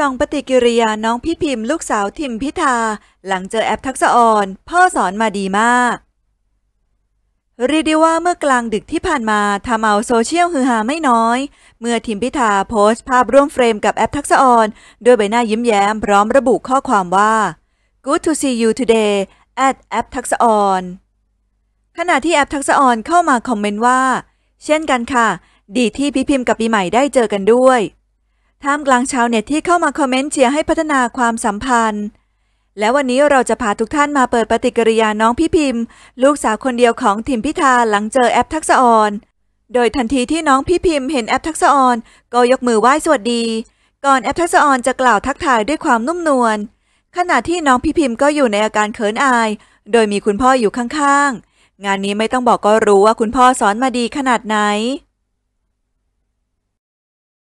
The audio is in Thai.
ส่องปฏิกิริยาน้องพี่พิมพ์ ลูกสาวทิมพิธา หลังเจอแอปทักษออน พ่อสอนมาดีมากเรียกได้ว่าเมื่อกลางดึกที่ผ่านมาทำเอาโซเชียลฮือฮาไม่น้อย เมื่อทิมพิธาโพสต์ ภาพร่วมเฟรมกับแอปทักษออน ด้วยใบหน้ายิ้มแย้มพร้อมระบุข้อความว่า Good to see you today at app ทักษออน ขณะที่แอปทักษออนเข้ามาคอมเมนต์ว่า เช่นกันค่ะ ดีที่พี่พิมพ์กับปีใหม่ได้เจอกันด้วยท่ามกลางชาวเน็ตที่เข้ามาคอมเมนต์เชียร์ให้พัฒนาความสัมพันธ์ และวันนี้เราจะพาทุกท่านมาเปิดปฏิกิริยาน้องพี่พิมพ์ ลูกสาวคนเดียวของทิมพิธาหลังเจอแอปทักษออน โดยทันทีที่น้องพี่พิมพ์ เห็นแอปทักษออนก็ยกมือไหว้สวัสดี ก่อนแอปทักษออนจะกล่าวทักทายด้วยความนุ่มนวลขณะที่น้องพี่พิมพ์ก็อยู่ในอาการเขินอาย โดยมีคุณพ่ออยู่ข้างๆงานนี้ไม่ต้องบอกก็รู้ว่าคุณพ่อสอนมาดีขนาดไหน